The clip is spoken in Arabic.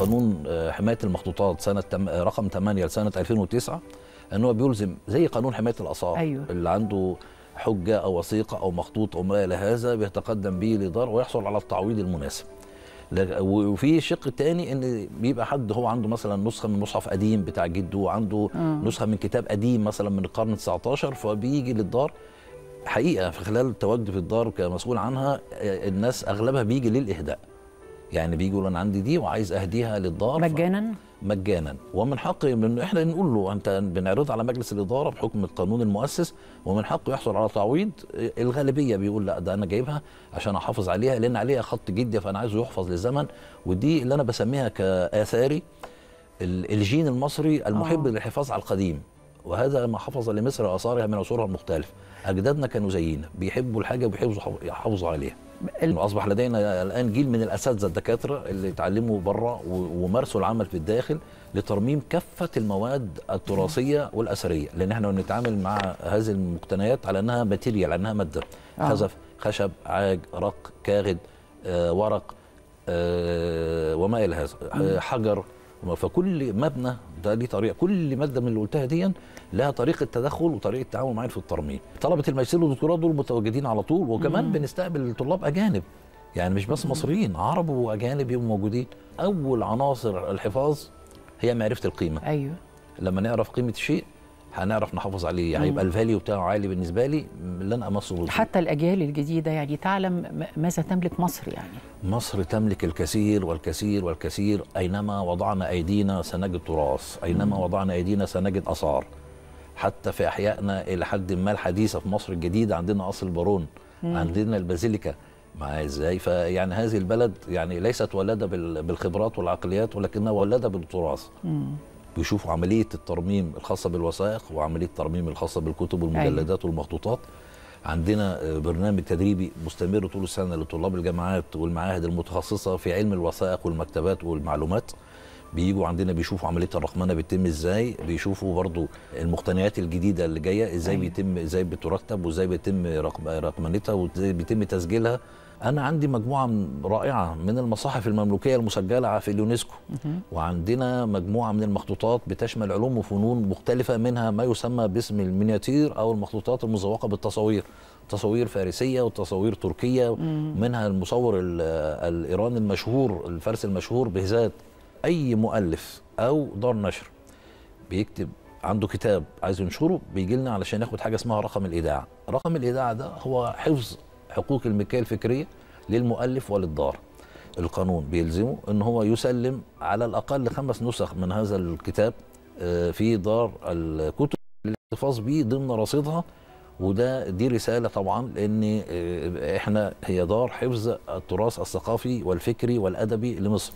قانون آه، حمايه المخطوطات سنه آه، رقم 8 لسنه 2009 ان هو بيلزم زي قانون حمايه الاثار أيوة. اللي عنده حجه او وثيقه او مخطوط او ما الى هذا بيتقدم به لدار ويحصل على التعويض المناسب وفي شق تاني ان بيبقى حد هو عنده مثلا نسخه من مصحف قديم بتاع جده وعنده م. آه. نسخه من كتاب قديم مثلا من القرن 19 فبيجي للدار حقيقه في خلال تواجدي في الدار كمسؤول عنها الناس اغلبها بيجي للاهداء يعني بيجي يقول انا عندي دي وعايز اهديها للدار مجانا مجانا ومن حق من احنا نقول له انت بنعرضها على مجلس الاداره بحكم القانون المؤسس ومن حقه يحصل على تعويض الغالبيه بيقول لا ده انا جايبها عشان احافظ عليها لان عليها خط جدي فانا عايزه يحفظ للزمن ودي اللي انا بسميها كاثاري الجين المصري المحب أوه. للحفاظ على القديم وهذا ما حفظ لمصر اثارها من عصورها المختلف اجدادنا كانوا زينا بيحبوا الحاجه وبيحبوا يحافظوا عليها اصبح لدينا الان جيل من الاساتذه الدكاتره اللي اتعلموا بره ومارسوا العمل في الداخل لترميم كافه المواد التراثيه والاثريه لان احنا بنتعامل مع هذه المقتنيات على انها ماتيريال على انها ماده آه. خزف خشب عاج رق كاغد آه، ورق آه، وما الى هذا آه، حجر فكل مبنى ده ليه طريقه كل ماده من اللي قلتها دي لها طريقه تدخل وطريقه تعاون معين في الترميم طلبه الماجستير والدكتوراه دول متواجدين على طول وكمان مم. بنستقبل طلاب اجانب يعني مش بس مصريين عرب واجانب يبقوا موجودين اول عناصر الحفاظ هي معرفه القيمه ايوه لما نعرف قيمه الشيء هنعرف نحافظ عليه يعني هيبقى الفاليو بتاعه عالي بالنسبه لي لن امصه بالضبط. حتى الاجيال الجديده يعني تعلم ماذا تملك مصر يعني مصر تملك الكثير والكثير والكثير اينما وضعنا ايدينا سنجد تراث اينما مم. وضعنا ايدينا سنجد اثار حتى في احيائنا الى حد ما الحديثه في مصر الجديده عندنا قصر البارون عندنا البازيليكا معايا ازاي فيعني هذه البلد يعني ليست ولادة بالخبرات والعقليات ولكنها ولادة بالتراث بيشوفوا عمليه الترميم الخاصه بالوثائق وعمليه الترميم الخاصه بالكتب والمجلدات أيوة. والمخطوطات عندنا آه، برنامج تدريبي مستمر طول السنه لطلاب الجامعات والمعاهد المتخصصه في علم الوثائق والمكتبات والمعلومات بيجوا عندنا بيشوفوا عمليه الرقمنه بتتم ازاي بيشوفوا برضو المقتنيات الجديده اللي جايه ازاي أيوة. بيتم ازاي بترتب وازاي بيتم رقم رقمنتها وازاي بيتم تسجيلها انا عندي مجموعه رائعه من المصاحف المملوكيه المسجله في اليونسكو وعندنا مجموعه من المخطوطات بتشمل علوم وفنون مختلفه منها ما يسمى باسم المينياتير او المخطوطات المزوقه بالتصاوير تصاوير فارسيه وتصاوير تركيه منها المصور الايراني المشهور الفارسي المشهور بهزاد اي مؤلف او دار نشر بيكتب عنده كتاب عايز ينشره بيجي لنا علشان ياخد حاجه اسمها رقم الايداع رقم الايداع ده هو حفظ حقوق الملكيه الفكريه للمؤلف وللدار القانون بيلزمه ان هو يسلم على الاقل خمس نسخ من هذا الكتاب آه، في دار الكتب للاحتفاظ به ضمن رصيدها وده دي رساله طبعا لان آه، احنا هي دار حفظ التراث الثقافي والفكري والادبي لمصر